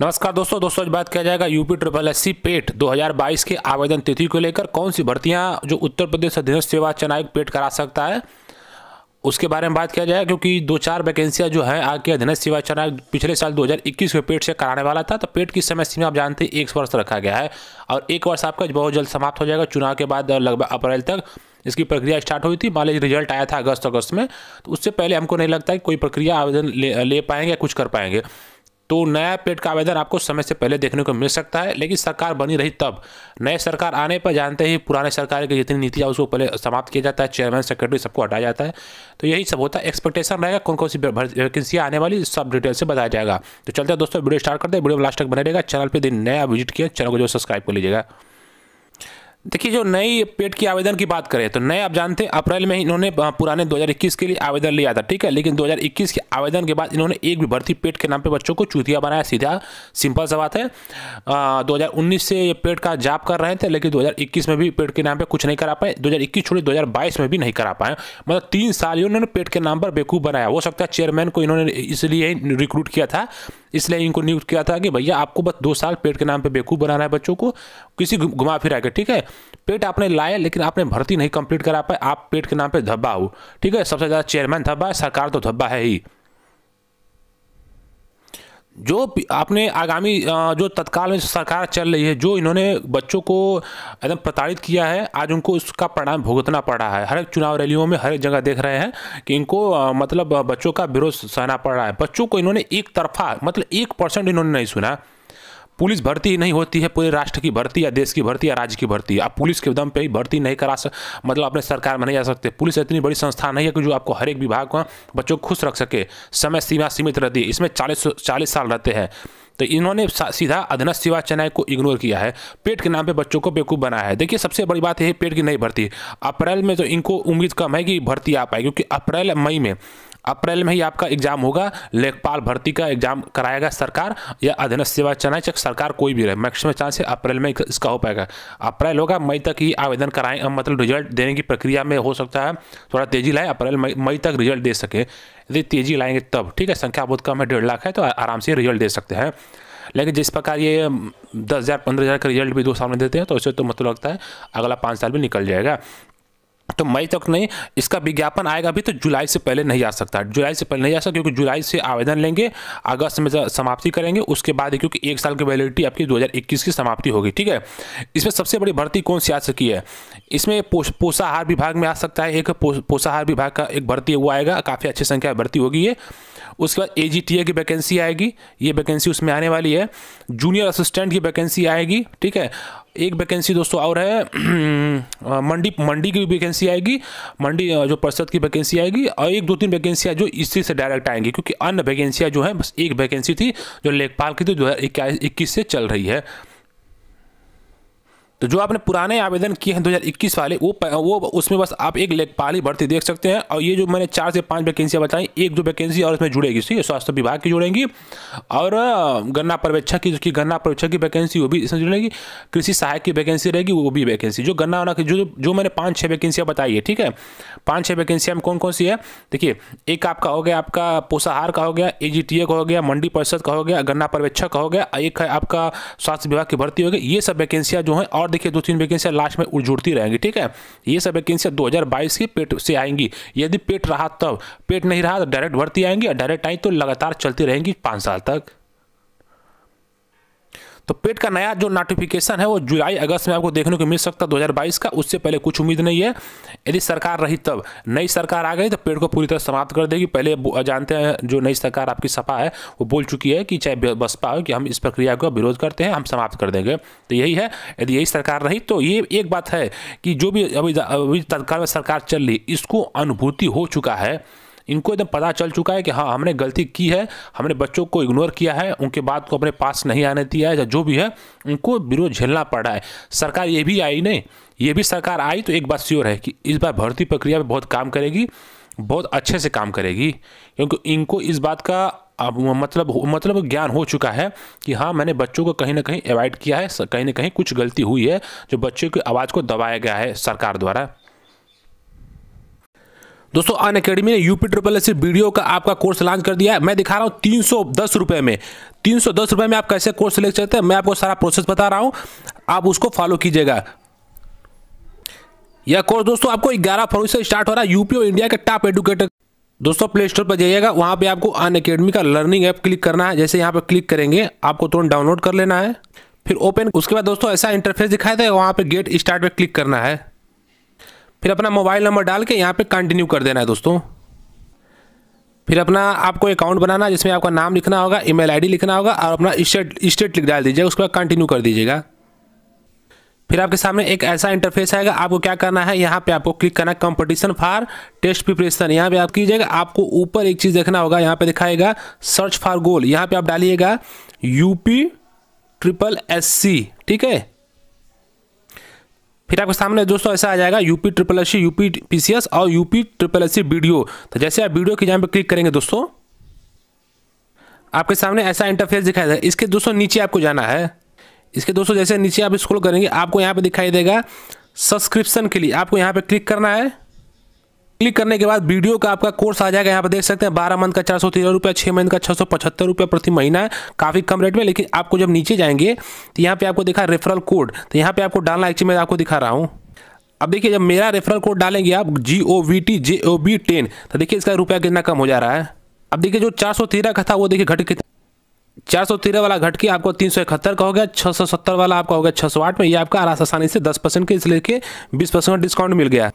नमस्कार दोस्तों दोस्तों आज बात किया जाएगा UP triple S C PET 2022 के आवेदन तिथि को लेकर कौन सी भर्तियां जो उत्तर प्रदेश अधीन सेवा चयन आयोग पेट करा सकता है उसके बारे में बात किया जाएगा क्योंकि दो चार वैकेंसियां जो है आगे अधीन सेवा चयन आयोग पिछले साल 2021 में पेट से कराने वाला था तो पेट की समय सीमा आप जानते हैं एक वर्ष रखा गया है और एक वर्ष आपका बहुत जल्द समाप्त हो जाएगा चुनाव के बाद लगभग अप्रैल तक इसकी प्रक्रिया स्टार्ट हुई थी मान लीजिए रिजल्ट आया था अगस्त अगस्त में तो उससे पहले हमको नहीं लगता कि कोई प्रक्रिया आवेदन ले, ले पाएंगे या कुछ कर पाएंगे तो नया पेट का आवेदन आपको समय से पहले देखने को मिल सकता है लेकिन सरकार बनी रही तब नए सरकार आने पर जानते ही पुराने सरकार की जितनी नीतियाँ उसको पहले समाप्त किया जाता है चेयरमैन सेक्रेटरी सबको हटाया जाता है तो यही सब होता है एक्सपेक्टेशन रहेगा कौन कौन सी वैकेंसियाँ आने वाली सब डिटेल से बताया जाएगा तो चलते हैं दोस्तों वीडियो स्टार्ट करते हैं वीडियो लास्ट तक बने रहेगा चैनल पर दिन नया विजिट किया चैनल को जो सब्सक्राइब कर लीजिएगा देखिए जो नई पेट की आवेदन की बात करें तो नए आप जानते हैं अप्रैल में ही इन्होंने पुराने 2021 के लिए आवेदन लिया था ठीक है लेकिन 2021 के आवेदन के बाद इन्होंने एक भी भर्ती पेट के नाम पे बच्चों को चूतिया बनाया सीधा सिंपल सा बात है आ, 2019 से ये पेट का जाप कर रहे थे लेकिन 2021 में भी पेट के नाम पर कुछ नहीं करा पाए दो हज़ार छोड़े दो में भी नहीं करा पाए मतलब तीन साल ही उन्होंने पेट के नाम पर बेकूफ़ बनाया हो सकता है चेयरमैन को इन्होंने इसलिए रिक्रूट किया था इसलिए इनको नियुक्त किया था कि भैया आपको बस दो साल पेट के नाम पे बेवकूफ़ बनाना है बच्चों को किसी घुमा फिरा के ठीक है पेट आपने लाया लेकिन आपने भर्ती नहीं कंप्लीट करा पाए आप पेट के नाम पर धब्बा हो ठीक है सबसे ज़्यादा चेयरमैन धब्बा है सरकार तो धब्बा है ही जो आपने आगामी जो तत्काल में सरकार चल रही है जो इन्होंने बच्चों को एकदम प्रताड़ित किया है आज उनको उसका परिणाम भुगतना पड़ रहा है हर एक चुनाव रैलियों में हर एक जगह देख रहे हैं कि इनको मतलब बच्चों का विरोध सहना पड़ रहा है बच्चों को इन्होंने एक तरफा मतलब एक परसेंट इन्होंने नहीं सुना पुलिस भर्ती नहीं होती है पूरे राष्ट्र की भर्ती या देश की भर्ती या राज्य की भर्ती आप पुलिस के दम पे ही भर्ती नहीं करा सक मतलब अपने सरकार में नहीं जा सकते पुलिस इतनी बड़ी संस्था नहीं है कि जो आपको हर एक विभाग का बच्चों को खुश रख सके समय सीमा सीमित रहती है इसमें चालीस चालीस साल रहते हैं तो इन्होंने सीधा अधनस्थ सेवा चेन्नई को इग्नोर किया है पेट के नाम पे बच्चों को बेवकूफ़ बनाया है देखिए सबसे बड़ी बात यह है पेट की नहीं भर्ती अप्रैल में तो इनको उम्मीद कम है कि भर्ती आ पाए क्योंकि अप्रैल मई में अप्रैल में ही आपका एग्जाम होगा लेखपाल भर्ती का एग्जाम कराएगा सरकार या अधीन सेवा चनाचक सरकार कोई भी रहे मैक्सिमम चांस है अप्रैल में इसका हो पाएगा अप्रैल होगा मई तक ही आवेदन कराएं मतलब रिजल्ट देने की प्रक्रिया में हो सकता है थोड़ा तेजी लाए अप्रैल मई मई तक रिजल्ट दे सके यदि तेजी लाएंगे तब ठीक है संख्या बहुत कम है डेढ़ लाख है तो आराम से रिजल्ट दे सकते हैं लेकिन जिस प्रकार ये दस हज़ार पंद्रह हज़ार का रिजल्ट भी दो साल में देते हैं तो उससे तो मतलब लगता है अगला पाँच साल भी निकल जाएगा तो मई तक नहीं इसका विज्ञापन आएगा भी तो जुलाई से पहले नहीं आ सकता जुलाई से पहले नहीं आ सकता क्योंकि जुलाई से आवेदन लेंगे अगस्त में समाप्ति करेंगे उसके बाद क्योंकि एक साल की वैलिडिटी आपकी 2021 की समाप्ति होगी ठीक है इसमें सबसे बड़ी भर्ती कौन सी आ सकी है इसमें पोषाहार विभाग में आ सकता है एक पोषाहार विभाग का एक भर्ती वो आएगा काफ़ी अच्छी संख्या भर्ती होगी ये उसके बाद ए की वैकेंसी आएगी ये वैकेंसी उसमें आने वाली है जूनियर असिस्टेंट की वैकेंसी आएगी ठीक है एक वैकेंसी दोस्तों और है मंडी मंडी की वैकेंसी आएगी मंडी जो परिषद की वैकेंसी आएगी और एक दो तीन वैकेंसियाँ जो इसी से डायरेक्ट आएंगी क्योंकि अन्य वैकेंसियाँ जो हैं बस एक वैकेंसी थी जो लेखपाल की थी दो हज़ार इक्कीस से चल रही है तो जो आपने पुराने आवेदन किए हैं 2021 वाले वो वो उसमें बस आप एक लेखपाली भर्ती देख सकते हैं और ये जो मैंने चार से पांच वैकेंसियाँ बताई एक दो वैकेंसी और इसमें जुड़ेगी ठीक है स्वास्थ्य विभाग की जुड़ेंगी और गन्ना पर्यवेक्षक की जिसकी गन्ना पर्यवेक्षक की वैकेंसी वो भी इसमें जुड़ेगी कृषि सहायक की वैकेंसी रहेगी वो भी वैकेंसी जो गन्ना वना की जो जो मैंने पाँच छः वैकेंसियाँ बताई है ठीक है पाँच छः वैकेंसियाँ में कौन कौन सी है देखिए एक आपका हो गया आपका पोषाहार का हो गया ए जी टी ए का हो गया मंडी परिषद का हो गया गन्ना पर्यवेक्षक का हो गया एक है आपका स्वास्थ्य विभाग की भर्ती हो गई ये सब वैकेंसियाँ जो हैं और और देखिए दो तीन वैकेंसियाँ लास्ट में जुड़ती रहेंगी ठीक है ये सब वैकेंसियाँ दो की पेट से आएंगी यदि पेट रहा तब पेट नहीं रहा तो डायरेक्ट भर्ती आएंगी और डायरेक्ट आई तो लगातार चलती रहेंगी पाँच साल तक तो पेट का नया जो नोटिफिकेशन है वो जुलाई अगस्त में आपको देखने को मिल सकता है 2022 का उससे पहले कुछ उम्मीद नहीं है यदि सरकार रही तब नई सरकार आ गई तो पेट को पूरी तरह समाप्त कर देगी पहले जानते हैं जो नई सरकार आपकी सपा है वो बोल चुकी है कि चाहे बसपा हो कि हम इस प्रक्रिया का विरोध करते हैं हम समाप्त कर देंगे तो यही है यदि यही सरकार रही तो ये एक बात है कि जो भी अभी अभी तत्काल में सरकार चल रही इसको अनुभूति हो चुका है इनको एकदम पता चल चुका है कि हाँ हमने गलती की है हमने बच्चों को इग्नोर किया है उनके बात को अपने पास नहीं आने दिया है या जो भी है उनको विरोध झेलना पड़ रहा है सरकार ये भी आई नहीं ये भी सरकार आई तो एक बात श्योर है कि इस बार भर्ती प्रक्रिया में बहुत काम करेगी बहुत अच्छे से काम करेगी क्योंकि इनको इस बात का अब मतलब मतलब ज्ञान हो चुका है कि हाँ मैंने बच्चों को कहीं ना कहीं अवॉइड किया है कहीं ना कहीं कुछ गलती हुई है जो बच्चों की आवाज़ को दबाया गया है सरकार द्वारा दोस्तों अन अकेडमी ने यूपी ट्रिपल एस वीडियो का आपका कोर्स लॉन्च कर दिया है मैं दिखा रहा हूँ तीन सौ दस में तीन सौ दस में आप कैसे कोर्स सिलेक्ट करते हैं मैं आपको सारा प्रोसेस बता रहा हूँ आप उसको फॉलो कीजिएगा यह कोर्स दोस्तों आपको ग्यारह फरवरी से स्टार्ट हो रहा है यूपी और इंडिया के टॉप एडुकेटर दोस्तों प्ले स्टोर पर जाइएगा वहाँ पे आपको अन अकेडमी का लर्निंग ऐप क्लिक करना है जैसे यहाँ पे क्लिक करेंगे आपको तुरंत डाउनलोड कर लेना है फिर ओपन उसके बाद दोस्तों ऐसा इंटरफेस दिखाया था वहाँ पे गेट स्टार्ट पे क्लिक करना है फिर अपना मोबाइल नंबर डाल के यहाँ पे कंटिन्यू कर देना है दोस्तों फिर अपना आपको अकाउंट बनाना है जिसमें आपका नाम लिखना होगा ईमेल आईडी लिखना होगा और अपना स्टेट स्टेट लिख डाल दीजिएगा उसके बाद कंटिन्यू कर दीजिएगा फिर आपके सामने एक ऐसा इंटरफेस आएगा आपको क्या करना है यहाँ पे आपको क्लिक करना है कंपटीशन फॉर टेस्ट प्रिपरेशन यहाँ पे आप कीजिएगा आपको ऊपर एक चीज़ देखना होगा यहाँ पे दिखाएगा सर्च फॉर गोल यहाँ पे आप डालिएगा यूपी ट्रिपल एस सी ठीक है फिर आपके सामने दोस्तों ऐसा आ जाएगा UP triple S C UP PCS और UP triple S C video तो जैसे आप वीडियो के यहाँ पर क्लिक करेंगे दोस्तों आपके सामने ऐसा इंटरफेस दिखाई देगा इसके दोस्तों नीचे आपको जाना है इसके दोस्तों जैसे नीचे आप स्क्रॉल करेंगे आपको यहाँ पे दिखाई देगा सब्सक्रिप्शन के लिए आपको यहाँ पे क्लिक करना है क्लिक करने के बाद वीडियो का आपका कोर्स आ जाएगा यहाँ पर देख सकते हैं बारह मंथ का चार सौ तेरह रुपया छह मंथ का छह सौ पचहत्तर रुपया प्रति महीना है काफ़ी कम रेट में लेकिन आपको जब नीचे जाएंगे तो यहाँ पे आपको देखा रेफरल कोड तो यहाँ पे आपको डालना एक्चुअली मैं आपको दिखा रहा हूँ अब देखिए जब मेरा रेफरल कोड डालेंगे आप G O V T J O B ten तो देखिए इसका रुपया कितना कम हो जा रहा है अब देखिए जो चार सौ तेरह का था वो देखिए घट के चार सौ तेरह वाला घट के आपको तीन सौ इकहत्तर का हो गया छः सौ सत्तर वाला आपका हो गया छः सौ आठ में ये आपका आसानी से दस परसेंट के इसलिए के बीस परसेंट डिस्काउंट मिल गया